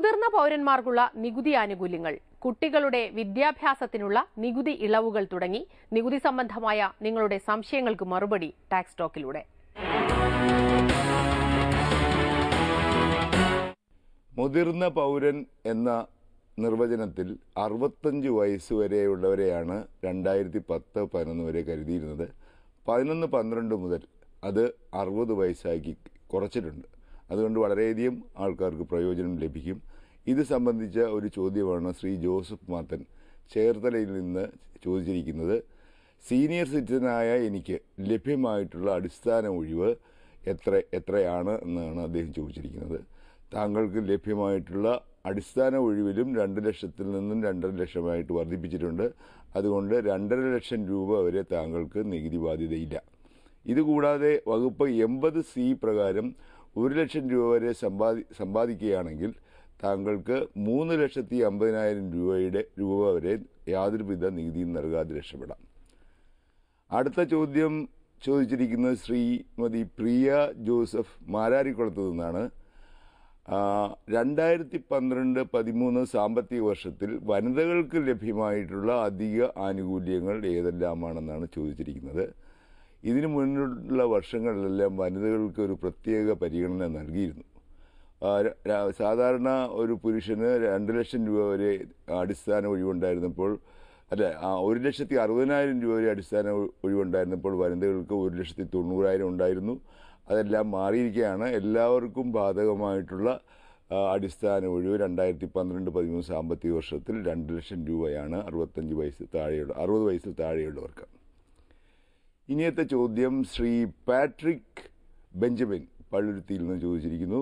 മുതിർന്ന പൗരന്മാർക്കുള്ള നികുതി ആനുകൂല്യങ്ങൾ കുട്ടികളുടെ വിദ്യാഭ്യാസത്തിനുള്ള നികുതി ഇളവുകൾ തുടങ്ങി നികുതി സംബന്ധമായ നിങ്ങളുടെ സംശയങ്ങൾക്ക് മറുപടി ടാക്സ് ടോക്കിലൂടെ മുതിർന്ന പൗരൻ എന്ന നിർവചനത്തിൽ അറുപത്തഞ്ച് വയസ്സ് വരെയുള്ളവരെയാണ് രണ്ടായിരത്തി പത്ത് പതിനൊന്ന് വരെ കരുതിയിരുന്നത് പതിനൊന്ന് പന്ത്രണ്ട് മുതൽ അത് അറുപത് വയസ്സാക്കി കുറച്ചിട്ടുണ്ട് അതുകൊണ്ട് വളരെയധികം ആൾക്കാർക്ക് പ്രയോജനം ലഭിക്കും ഇത് സംബന്ധിച്ച ഒരു ചോദ്യമാണ് ശ്രീ ജോസഫ് മാത്തൻ ചേർത്തലയിൽ നിന്ന് ചോദിച്ചിരിക്കുന്നത് സീനിയർ സിറ്റിസനായ എനിക്ക് ലഭ്യമായിട്ടുള്ള അടിസ്ഥാന ഒഴിവ് എത്ര എത്രയാണ് എന്നാണ് അദ്ദേഹം ചോദിച്ചിരിക്കുന്നത് താങ്കൾക്ക് ലഭ്യമായിട്ടുള്ള അടിസ്ഥാന ഒഴിവിലും രണ്ട് ലക്ഷത്തിൽ നിന്നും രണ്ടര ലക്ഷമായിട്ട് വർദ്ധിപ്പിച്ചിട്ടുണ്ട് അതുകൊണ്ട് രണ്ടര ലക്ഷം രൂപ വരെ താങ്കൾക്ക് നികുതി ബാധ്യതയില്ല ഇതുകൂടാതെ വകുപ്പ് എൺപത് സി പ്രകാരം ഒരു ലക്ഷം രൂപ വരെ സമ്പാദി സമ്പാദിക്കുകയാണെങ്കിൽ താങ്കൾക്ക് മൂന്ന് ലക്ഷത്തി അമ്പതിനായിരം രൂപയുടെ രൂപ വരെ യാതൊരുവിധ നികുതിയും നൽകാതെ രക്ഷപ്പെടാം അടുത്ത ചോദ്യം ചോദിച്ചിരിക്കുന്നത് ശ്രീമതി പ്രിയ ജോസഫ് മാരാരിക്കുളത്തു നിന്നാണ് രണ്ടായിരത്തി പന്ത്രണ്ട് പതിമൂന്ന് സാമ്പത്തിക വർഷത്തിൽ വനിതകൾക്ക് ലഭ്യമായിട്ടുള്ള അധിക ആനുകൂല്യങ്ങൾ ഏതെല്ലാമാണെന്നാണ് ചോദിച്ചിരിക്കുന്നത് ഇതിനു മുന്നിലുള്ള വർഷങ്ങളിലെല്ലാം വനിതകൾക്ക് ഒരു പ്രത്യേക പരിഗണന നൽകിയിരുന്നു സാധാരണ ഒരു പുരുഷന് രണ്ട് ലക്ഷം രൂപ വരെ അടിസ്ഥാന ഒഴിവുണ്ടായിരുന്നപ്പോൾ അല്ല ഒരു ലക്ഷത്തി അറുപതിനായിരം രൂപ വരെ അടിസ്ഥാന ഒഴിവുണ്ടായിരുന്നപ്പോൾ വനിതകൾക്ക് ഒരു ലക്ഷത്തി തൊണ്ണൂറായിരം ഉണ്ടായിരുന്നു അതെല്ലാം മാറിയിരിക്കുകയാണ് എല്ലാവർക്കും ബാധകമായിട്ടുള്ള അടിസ്ഥാന ഒഴിവ് രണ്ടായിരത്തി പന്ത്രണ്ട് പതിമൂന്ന് സാമ്പത്തിക വർഷത്തിൽ രണ്ട് ലക്ഷം രൂപയാണ് അറുപത്തഞ്ച് വയസ്സ് താഴെയുള്ള അറുപത് വയസ്സിൽ താഴെയുള്ളവർക്ക് ഇനിയത്തെ ചോദ്യം ശ്രീ പാട്രിക് ബെഞ്ചമിൻ പള്ളുരുത്തിയിൽ നിന്ന് ചോദിച്ചിരിക്കുന്നു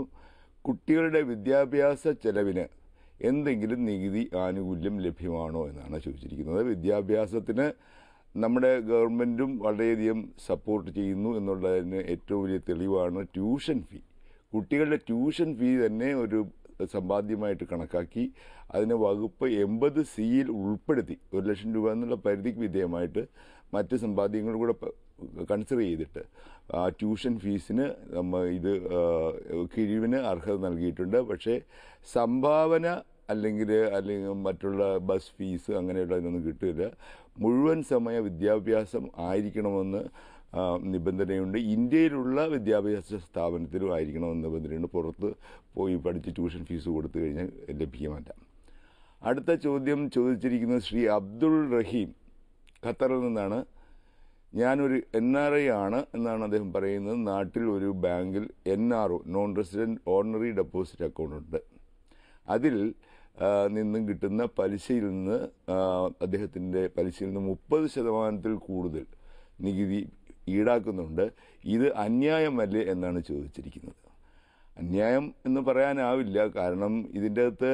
കുട്ടികളുടെ വിദ്യാഭ്യാസ ചെലവിന് എന്തെങ്കിലും നികുതി ആനുകൂല്യം ലഭ്യമാണോ എന്നാണ് ചോദിച്ചിരിക്കുന്നത് വിദ്യാഭ്യാസത്തിന് നമ്മുടെ ഗവൺമെൻറ്റും വളരെയധികം സപ്പോർട്ട് ചെയ്യുന്നു എന്നുള്ളതിന് ഏറ്റവും വലിയ തെളിവാണ് ട്യൂഷൻ ഫീ കുട്ടികളുടെ ട്യൂഷൻ ഫീ തന്നെ ഒരു സമ്പാദ്യമായിട്ട് കണക്കാക്കി അതിനെ വകുപ്പ് എൺപത് സിയിൽ ഉൾപ്പെടുത്തി ഒരു ലക്ഷം രൂപ എന്നുള്ള പരിധിക്ക് വിധേയമായിട്ട് മറ്റ് സമ്പാദ്യങ്ങൾ കൂടെ കൺസിഡർ ചെയ്തിട്ട് ട്യൂഷൻ ഫീസിന് നമ്മൾ ഇത് കിഴിവിന് അർഹത നൽകിയിട്ടുണ്ട് പക്ഷേ സംഭാവന അല്ലെങ്കിൽ അല്ലെങ്കിൽ മറ്റുള്ള ബസ് ഫീസ് അങ്ങനെയുള്ള ഇതൊന്നും കിട്ടില്ല മുഴുവൻ സമയ വിദ്യാഭ്യാസം ആയിരിക്കണമെന്ന് നിബന്ധനയുണ്ട് ഇന്ത്യയിലുള്ള വിദ്യാഭ്യാസ സ്ഥാപനത്തിലും എന്ന് നിബന്ധനയുണ്ട് പുറത്ത് പോയി പഠിച്ച് ട്യൂഷൻ ഫീസ് കൊടുത്തു കഴിഞ്ഞാൽ ലഭ്യമല്ല അടുത്ത ചോദ്യം ചോദിച്ചിരിക്കുന്നത് ശ്രീ അബ്ദുൾ റഹീം ഖത്തറിൽ നിന്നാണ് ഞാനൊരു എൻ ആർ ഐ ആണ് എന്നാണ് അദ്ദേഹം പറയുന്നത് നാട്ടിൽ ഒരു ബാങ്കിൽ N R O non resident ordinary deposit account ഉണ്ട് അതിൽ നിന്നും കിട്ടുന്ന പലിശയിൽ നിന്ന് അദ്ദേഹത്തിൻ്റെ പലിശയിൽ നിന്ന് മുപ്പത് ശതമാനത്തിൽ കൂടുതൽ നികുതി ഈടാക്കുന്നുണ്ട് ഇത് അന്യായമല്ലേ എന്നാണ് ചോദിച്ചിരിക്കുന്നത് അന്യായം എന്ന് പറയാനാവില്ല കാരണം ഇതിൻ്റെ അകത്ത്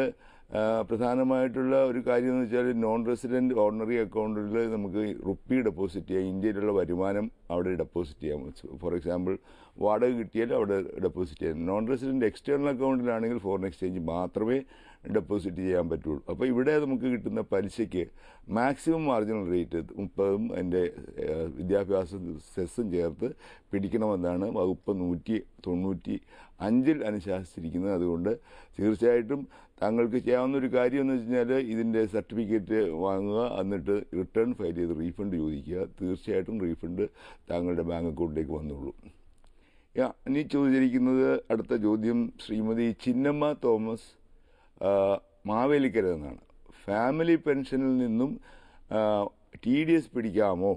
പ്രധാനമായിട്ടുള്ള ഒരു കാര്യം എന്ന് വെച്ചാൽ നോൺ റെസിഡൻറ്റ് ഓർഡിനറി അക്കൗണ്ടിൽ നമുക്ക് റുപ്പി ഡെപ്പോസിറ്റ് ചെയ്യാം ഇന്ത്യയിലുള്ള വരുമാനം അവിടെ ഡെപ്പോസിറ്റ് ചെയ്യാം ഫോർ എക്സാമ്പിൾ വാടക കിട്ടിയാൽ അവിടെ ഡെപ്പോസിറ്റ് ചെയ്യാം നോൺ റെസിഡൻറ്റ് എക്സ്റ്റേണൽ അക്കൗണ്ടിലാണെങ്കിൽ ഫോറിൻ എക്സ്ചേഞ്ച് മാത്രമേ ഡെപ്പോസിറ്റ് ചെയ്യാൻ പറ്റുള്ളൂ അപ്പോൾ ഇവിടെ നമുക്ക് കിട്ടുന്ന പലിശയ്ക്ക് മാക്സിമം മാർജിനൽ റേറ്റ് മുപ്പതും അതിൻ്റെ വിദ്യാഭ്യാസ സെസ്സും ചേർത്ത് പിടിക്കണമെന്നാണ് വകുപ്പ് നൂറ്റി തൊണ്ണൂറ്റി അഞ്ചിൽ അനുശാസിച്ചിരിക്കുന്നത് അതുകൊണ്ട് തീർച്ചയായിട്ടും താങ്കൾക്ക് ചെയ്യാവുന്ന ഒരു കാര്യം എന്ന് വെച്ച് കഴിഞ്ഞാൽ ഇതിൻ്റെ സർട്ടിഫിക്കറ്റ് വാങ്ങുക എന്നിട്ട് റിട്ടേൺ ഫയൽ ചെയ്ത് റീഫണ്ട് ചോദിക്കുക തീർച്ചയായിട്ടും റീഫണ്ട് താങ്കളുടെ ബാങ്ക് അക്കൗണ്ടിലേക്ക് വന്നോളൂ ഇനി ചോദിച്ചിരിക്കുന്നത് അടുത്ത ചോദ്യം ശ്രീമതി ചിന്നമ്മ തോമസ് മാവേലിക്കര എന്നാണ് ഫാമിലി പെൻഷനിൽ നിന്നും ടി ഡി എസ് പിടിക്കാമോ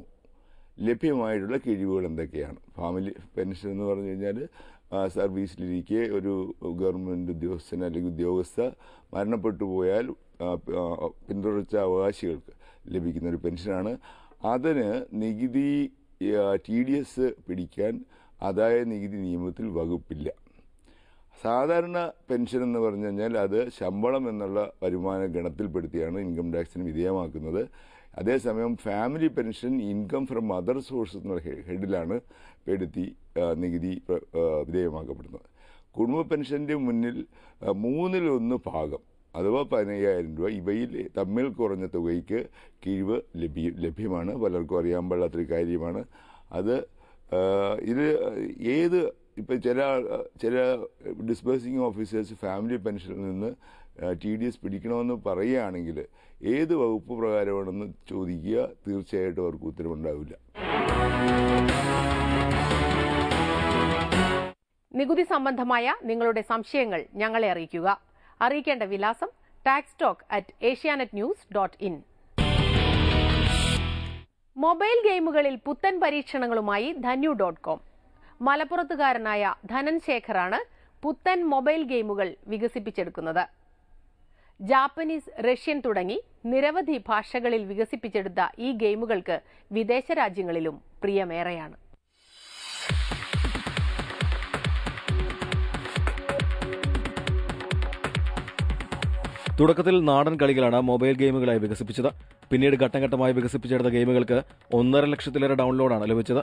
ലഭ്യമായിട്ടുള്ള കിഴിവുകൾ എന്തൊക്കെയാണ് ഫാമിലി പെൻഷൻ എന്ന് പറഞ്ഞു കഴിഞ്ഞാൽ സർവീസിലിരിക്കെ ഒരു ഗവൺമെൻറ് ഉദ്യോഗസ്ഥൻ അല്ലെങ്കിൽ ഉദ്യോഗസ്ഥ മരണപ്പെട്ടു പോയാൽ പിന്തുടർച്ച അവകാശികൾക്ക് ലഭിക്കുന്ന ഒരു പെൻഷനാണ് അതിന് നികുതി ടി ഡി എസ് പിടിക്കാൻ ആദായ നികുതി നിയമത്തിൽ വകുപ്പില്ല സാധാരണ പെൻഷൻ എന്ന് പറഞ്ഞു കഴിഞ്ഞാൽ അത് ശമ്പളം എന്നുള്ള വരുമാന ഗണത്തിൽപ്പെടുത്തിയാണ് ഇൻകം ടാക്സിന് വിധേയമാക്കുന്നത് അതേസമയം family pension income from other sources എന്ന ഹെഡിലാണ് പെടുത്തി നികുതി വിധേയമാക്കപ്പെടുന്നത് കുടുംബ പെൻഷൻ്റെ മുന്നിൽ മൂന്നിലൊന്ന് ഭാഗം അഥവാ പതിനയ്യായിരം രൂപ ഇവയിൽ തമ്മിൽ കുറഞ്ഞ തുകയ്ക്ക് കിഴിവ് ലഭ്യ ലഭ്യമാണ് പലർക്കും അറിയാൻ പാടാത്തൊരു കാര്യമാണ് അത് ഇത് ഏത് ഇപ്പം ചില ചില ഡിസ്പേഴ്സിങ് ഓഫീസേഴ്സ് ഫാമിലി പെൻഷനിൽ നിന്ന് ടി ഡി എസ് പിടിക്കണമെന്ന് പറയുകയാണെങ്കിൽ ഏത് വകുപ്പ് പ്രകാരമാണെന്ന് ചോദിക്കുക തീർച്ചയായിട്ടും അവർക്ക് ഉത്തരവുണ്ടാവില്ല നികുതി സംബന്ധമായ നിങ്ങളുടെ സംശയങ്ങൾ ഞങ്ങളെ അറിയിക്കുക അറിയിക്കേണ്ട വിലാസം tax talk at Asianet news dot in mobile ഗെയിമുകളിൽ പുത്തൻ പരീക്ഷണങ്ങളുമായി ധന്യു ഡോട്ട് കോം മലപ്പുറത്തുകാരനായ ധനൻ ശേഖറാണ് പുത്തൻ മൊബൈൽ ഗെയിമുകൾ വികസിപ്പിച്ചെടുക്കുന്നത് ജാപ്പനീസ് റഷ്യൻ തുടങ്ങി നിരവധി ഭാഷകളിൽ വികസിപ്പിച്ചെടുത്ത ഈ ഗെയിമുകൾക്ക് വിദേശ രാജ്യങ്ങളിലും പ്രിയമേറെയാണ് തുടക്കത്തിൽ നാടൻ കളികളാണ് മൊബൈൽ ഗെയിമുകളായി വികസിപ്പിച്ചത് പിന്നീട് ഘട്ടംഘട്ടമായി വികസിപ്പിച്ചെടുത്ത ഗെയിമുകൾക്ക് ഒന്നര ലക്ഷത്തിലേറെ ഡൗൺലോഡാണ് ലഭിച്ചത്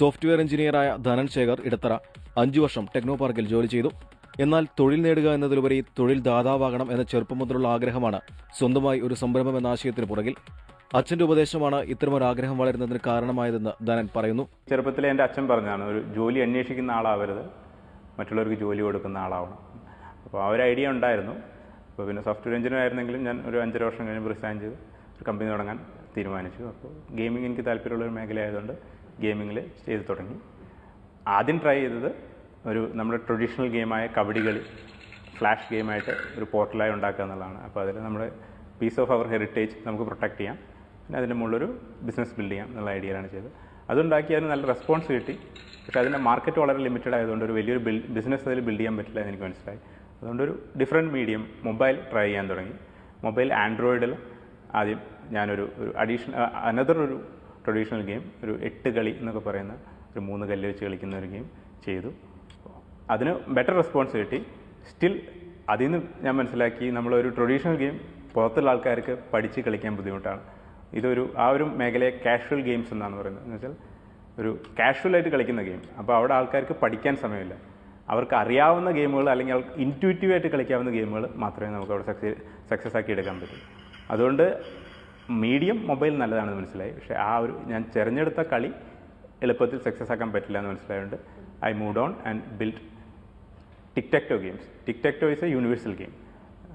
സോഫ്റ്റ്വെയർ എഞ്ചിനീയറായ ധനൻ ശേഖർ ഇടത്തറ അഞ്ചു വർഷം ടെക്നോ പാർക്കിൽ ജോലി ചെയ്തു എന്നാൽ തൊഴിൽ നേടുക എന്നതിലുപരി തൊഴിൽ ദാതാവാകണം എന്ന ചെറുപ്പം മുതലുള്ള ആഗ്രഹമാണ് സ്വന്തമായി ഒരു സംരംഭം എന്ന ആശയത്തിന് പുറകിൽ അച്ഛന്റെ ഉപദേശമാണ് ഇത്തരമൊരു ആഗ്രഹം വളരുന്നതിന് കാരണമായതെന്ന് ധനൻ പറയുന്നു ചെറുപ്പത്തിലെ എൻ്റെ അച്ഛൻ പറഞ്ഞാണ് ഒരു ജോലി അന്വേഷിക്കുന്ന ആളാവരുത് മറ്റുള്ളവർക്ക് ജോലി കൊടുക്കുന്ന ആളാവണം അപ്പോൾ ആ ഒരു ഐഡിയ ഉണ്ടായിരുന്നു അപ്പോൾ പിന്നെ സോഫ്റ്റ്വെയർ എഞ്ചിനീയർ ആയിരുന്നെങ്കിലും ഞാൻ ഒരു അഞ്ചര വർഷം കഴിഞ്ഞ് റിസൈൻ ചെയ്ത് ഒരു കമ്പനി തുടങ്ങാൻ തീരുമാനിച്ചു അപ്പോൾ ഗെയിമിംഗ് എനിക്ക് താല്പര്യമുള്ള ഒരു മേഖലയായതുകൊണ്ട് ഗെയിമിങ്ങിൽ ചെയ്ത് തുടങ്ങി ആദ്യം ട്രൈ ചെയ്തത് ഒരു നമ്മുടെ ട്രഡീഷണൽ ഗെയിമായ കളി ഫ്ലാഷ് ഗെയിമായിട്ട് ഒരു പോർട്ടലായി ഉണ്ടാക്കുക എന്നുള്ളതാണ് അപ്പോൾ അതിൽ നമ്മൾ പീസ് ഓഫ് അവർ ഹെറിറ്റേജ് നമുക്ക് പ്രൊട്ടക്റ്റ് ചെയ്യാം പിന്നെ അതിൻ്റെ മുകളിലൊരു ബിസിനസ് ബിൽഡ് ചെയ്യാം എന്നുള്ള ഐഡിയയിലാണ് ചെയ്തത് അതുണ്ടാക്കി അതിന് നല്ല റെസ്പോൺസ് കിട്ടി പക്ഷേ അതിൻ്റെ മാർക്കറ്റ് വളരെ ലിമിറ്റഡ് ആയതുകൊണ്ട് ഒരു വലിയൊരു ബിൽ ബിസിനസ് അതിൽ ബിൽഡ് ചെയ്യാൻ പറ്റില്ല എന്ന് എനിക്ക് മനസ്സിലായി അതുകൊണ്ട് ഒരു ഡിഫറെൻറ്റ് മീഡിയം മൊബൈൽ ട്രൈ ചെയ്യാൻ തുടങ്ങി മൊബൈൽ ആൻഡ്രോയിഡിൽ ആദ്യം ഞാനൊരു ഒരു അഡീഷണൽ അനദർ ഒരു ട്രഡീഷണൽ ഗെയിം ഒരു എട്ട് കളി എന്നൊക്കെ പറയുന്ന ഒരു മൂന്ന് കല്ല് വെച്ച് കളിക്കുന്ന ഒരു ഗെയിം ചെയ്തു അതിന് ബെറ്റർ റെസ്പോൺസ് കിട്ടി സ്റ്റിൽ അതിൽ നിന്ന് ഞാൻ മനസ്സിലാക്കി നമ്മളൊരു ട്രഡീഷണൽ ഗെയിം പുറത്തുള്ള ആൾക്കാർക്ക് പഠിച്ച് കളിക്കാൻ ബുദ്ധിമുട്ടാണ് ഇതൊരു ആ ഒരു മേഖലയെ കാഷ്വൽ ഗെയിംസ് എന്നാണ് പറയുന്നത് എന്ന് വെച്ചാൽ ഒരു കാഷ്വലായിട്ട് കളിക്കുന്ന ഗെയിം അപ്പോൾ അവിടെ ആൾക്കാർക്ക് പഠിക്കാൻ സമയമില്ല അവർക്ക് അറിയാവുന്ന ഗെയിമുകൾ അല്ലെങ്കിൽ അവർക്ക് ഇൻറ്റ്യൂറ്റീവായിട്ട് കളിക്കാവുന്ന ഗെയിമുകൾ മാത്രമേ നമുക്ക് അവിടെ സക്സസ് സക്സസ് ആക്കി എടുക്കാൻ പറ്റൂ അതുകൊണ്ട് മീഡിയം മൊബൈൽ നല്ലതാണെന്ന് മനസ്സിലായി പക്ഷേ ആ ഒരു ഞാൻ തിരഞ്ഞെടുത്ത കളി എളുപ്പത്തിൽ സക്സസ് ആക്കാൻ പറ്റില്ല എന്ന് മനസ്സിലായതുകൊണ്ട് I move on and build tic tac toe games tic tac toe is a universal game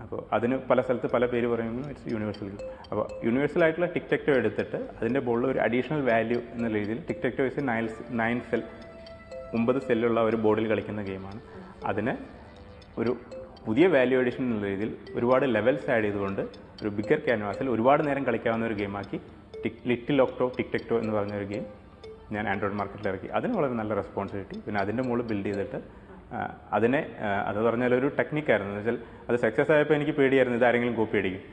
അപ്പോൾ അതിന് പല സ്ഥലത്ത് പല പേര് പറയുമ്പോൾ ഇറ്റ്സ് യൂണിവേഴ്സൽ ഗെയിം അപ്പോൾ യൂണിവേഴ്സൽ ആയിട്ടുള്ള ടിക്ടാക്ടോ എടുത്തിട്ട് അതിൻ്റെ ബോളിൽ ഒരു അഡീഷണൽ വാല്യൂ എന്ന രീതിയിൽ tic tac toe is a nine nine cell ഒമ്പത് സെല്ലുള്ള ഒരു ബോർഡിൽ കളിക്കുന്ന ഗെയിമാണ് അതിന് ഒരു പുതിയ വാല്യൂ എഡിഷൻ എന്ന രീതിയിൽ ഒരുപാട് ലെവൽസ് ആഡ് ചെയ്തുകൊണ്ട് ഒരു ബിഗർ ക്യാൻവാസിൽ ഒരുപാട് നേരം കളിക്കാവുന്ന ഒരു ഗെയിമാക്കി ടിക് ലിറ്റിൽ ഓക്ടോ ടിക്ടെക്ടോ എന്ന് പറഞ്ഞ ഒരു ഗെയിം ഞാൻ ആൻഡ്രോയിഡ് മാർക്കറ്റിൽ ഇറക്കി അതിന് വളരെ നല്ല റെസ്പോൺസ് കിട്ടി പിന്നെ അതിൻ്റെ മുകളിൽ ബിൽഡ് ചെയ്തിട്ട് അതിനെ അത് പറഞ്ഞാൽ ഒരു ടെക്നിക്കായിരുന്നു എന്ന് വെച്ചാൽ അത് സക്സസ് ആയപ്പോൾ എനിക്ക് പേടിയായിരുന്നു ഇതാരെങ്കിലും കോപ്പി അടിക്കും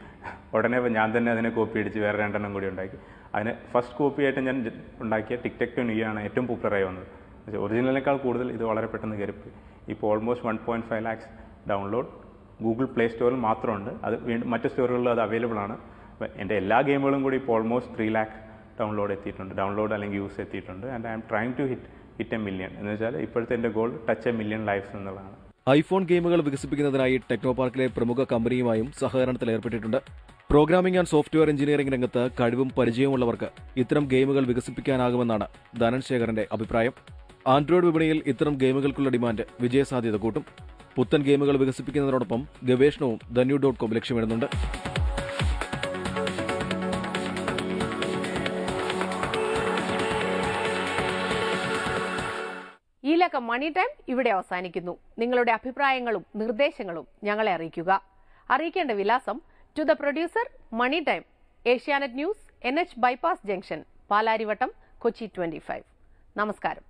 ഉടനെ ഞാൻ തന്നെ അതിനെ കോപ്പി അടിച്ച് വേറെ രണ്ടെണ്ണം കൂടി ഉണ്ടാക്കി അതിന് ഫസ്റ്റ് കോപ്പിയായിട്ട് ഞാൻ ഉണ്ടാക്കിയ ടിക് ടെക് ആണ് ഏറ്റവും പോപ്പുലറായി വന്നത് പക്ഷേ ഒറിജിനലിനേക്കാൾ കൂടുതൽ ഇത് വളരെ പെട്ടെന്ന് കയറിപ്പോയി ഇപ്പോൾ almost one point five lakhs download Google Play സ്റ്റോറിൽ മാത്രമുണ്ട് അത് വീണ്ടും മറ്റ് സ്റ്റോറുകളിൽ അത് അവൈലബിൾ ആണ് എൻ്റെ എല്ലാ ഗെയിമുകളും കൂടി ഇപ്പോൾ ഓൾമോസ്റ്റ് ത്രീ ലാക്ക് ഡൗൺലോഡ് എത്തിയിട്ടുണ്ട് ഡൗൺലോഡ് അല്ലെങ്കിൽ യൂസ് എത്തിയിട്ടുണ്ട് and I am trying to hit hit a million എന്ന് വെച്ചാൽ ഇപ്പോഴത്തെ എന്റെ goal touch a million life എന്നുള്ളതാണ് ഐഫോൺ ഗെയിമുകൾ വികസിപ്പിക്കുന്നതിനായി ടെക്നോ പാർക്കിലെ പ്രമുഖ കമ്പനിയുമായും സഹകരണത്തിൽ ഏർപ്പെട്ടിട്ടുണ്ട് പ്രോഗ്രാമിംഗ് ആൻഡ് സോഫ്റ്റ്വെയർ എഞ്ചിനീയറിംഗ് രംഗത്ത് കഴിവും പരിചയമുള്ളവർക്ക് ഇത്തരം ഗെയിമുകൾ വികസിപ്പിക്കാനാകുമെന്നാണ് ശേഖറിന്റെ അഭിപ്രായം ആൻഡ്രോയിഡ് വിപണിയിൽ ഇത്തരം ഗെയിമുകൾക്കുള്ള ഡിമാൻഡ് വിജയസാധ്യത കൂട്ടും പുത്തൻ ഗെയിമുകൾ വികസിപ്പിക്കുന്നതിനോടൊപ്പം ഗവേഷണവും ധന്യു ഡോട്ട് കോം ലക്ഷ്യമിടുന്നുണ്ട് ഇതിനോടകം മണി ടൈം ഇവിടെ അവസാനിക്കുന്നു നിങ്ങളുടെ അഭിപ്രായങ്ങളും നിർദ്ദേശങ്ങളും ഞങ്ങളെ അറിയിക്കുക അറിയിക്കേണ്ട വിലാസം to the producer money time Asianet news N H bypass junction Palarivattom Kochi twenty നമസ്കാരം